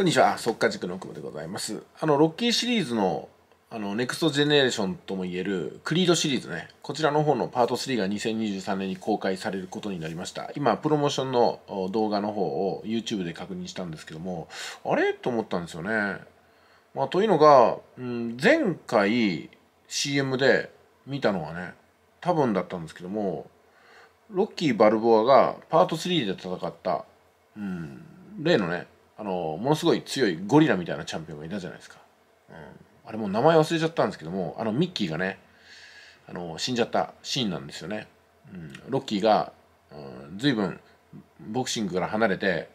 こんにちは、速稼塾の奥野でございます。あの、ロッキーシリーズの、あの、ネクストジェネレーションともいえる、クリードシリーズね、こちらの方のパート3が2023年に公開されることになりました。今、プロモーションの動画の方を YouTube で確認したんですけども、あれと思ったんですよね。まあ、というのが、うん、前回 CM で見たのはね、多分だったんですけども、ロッキー・バルボアがパート3で戦った、うん、例のね、あのものすごい強いゴリラみたいなチャンピオンがいたじゃないですか、うん、あれもう名前忘れちゃったんですけどもあのミッキーがねあの死んじゃったシーンなんですよね、うん、ロッキーが、うん、随分ボクシングから離れて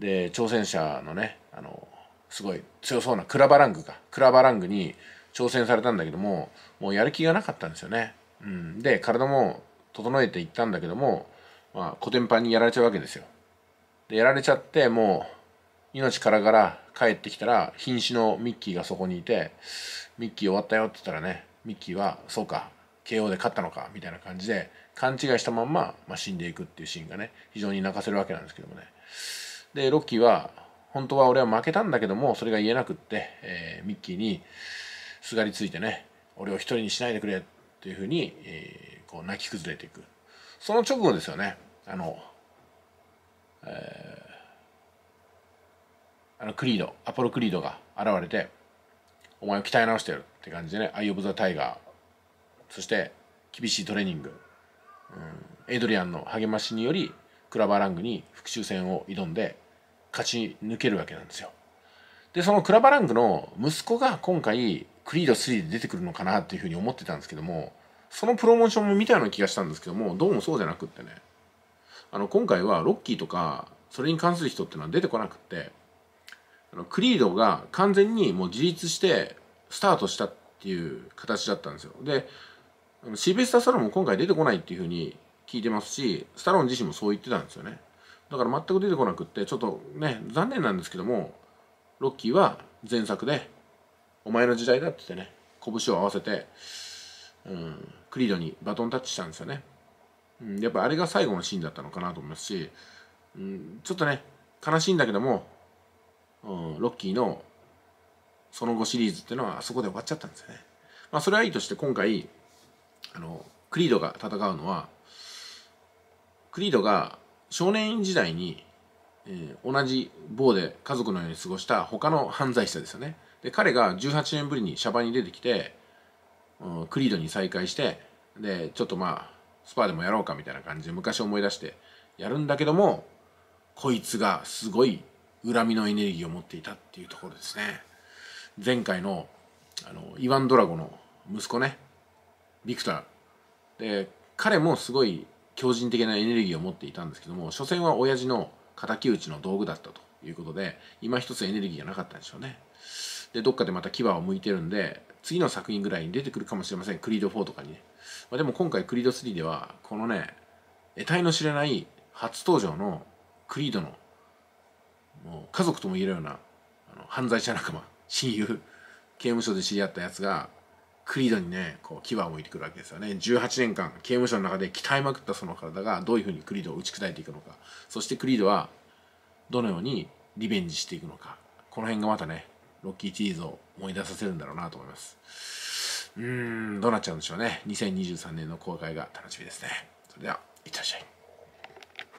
で挑戦者のねあのすごい強そうなクラバラングかクラバラングに挑戦されたんだけどももうやる気がなかったんですよね、うん、で体も整えていったんだけども、まあ、コテンパンにやられちゃうわけですよでやられちゃってもう命からがら帰ってきたら瀕死のミッキーがそこにいてミッキー終わったよって言ったらねミッキーはそうか KO で勝ったのかみたいな感じで勘違いしたまんま、まあ、死んでいくっていうシーンがね非常に泣かせるわけなんですけどもねでロッキーは本当は俺は負けたんだけどもそれが言えなくって、えー、ミッキーにすがりついてね俺を一人にしないでくれっていうふうに、えー、こう泣き崩れていくその直後ですよねあの、えーあのクリードアポロクリードが現れてお前を鍛え直してやるって感じでねアイ・オブ・ザ・タイガーそして厳しいトレーニング、うん、エイドリアンの励ましによりクラバーラングに復讐戦を挑んで勝ち抜けるわけなんですよでそのクラバラングの息子が今回クリード3で出てくるのかなっていうふうに思ってたんですけどもそのプロモーションも見たような気がしたんですけどもどうもそうじゃなくってねあの今回はロッキーとかそれに関する人っていうのは出てこなくってあのクリードが完全にもう自立してスタートしたっていう形だったんですよでシーベスター・スロンも今回出てこないっていうふうに聞いてますしスタロン自身もそう言ってたんですよねだから全く出てこなくってちょっとね残念なんですけどもロッキーは前作で「お前の時代だ」って言ってね拳を合わせて、うん、クリードにバトンタッチしたんですよね、うん、やっぱあれが最後のシーンだったのかなと思いますし、うん、ちょっとね悲しいんだけどもうん、ロッキーのその後シリーズっていうのはあそこで終わっちゃったんですよね。まあ、それはいいとして今回あのクリードが戦うのはクリードが少年院時代に、えー、同じ棒で家族のように過ごした他の犯罪者ですよね。で彼が18年ぶりにシャバに出てきて、うん、クリードに再会してでちょっとまあスパーでもやろうかみたいな感じで昔思い出してやるんだけどもこいつがすごい恨みのエネルギーを持っていたっていうところですね前回のあのイワン・ドラゴの息子ねビクターで彼もすごい強靭的なエネルギーを持っていたんですけども所詮は親父の敵討ちの道具だったということで今一つエネルギーがなかったんでしょうねでどっかでまた牙を向いてるんで次の作品ぐらいに出てくるかもしれませんクリード4とかにね、まあ、でも今回クリード3ではこのね得体の知れない初登場のクリードのもう家族とも言えるようなあの犯罪者仲間 親友刑務所で知り合ったやつがクリードにねこう牙を向いてくるわけですよね18年間刑務所の中で鍛えまくったその体がどういうふうにクリードを打ち砕いていくのかそしてクリードはどのようにリベンジしていくのかこの辺がまたねロッキー・チーズを思い出させるんだろうなと思いますうーんどうなっちゃうんでしょうね2023年の公開が楽しみですねそれではいってらっしゃい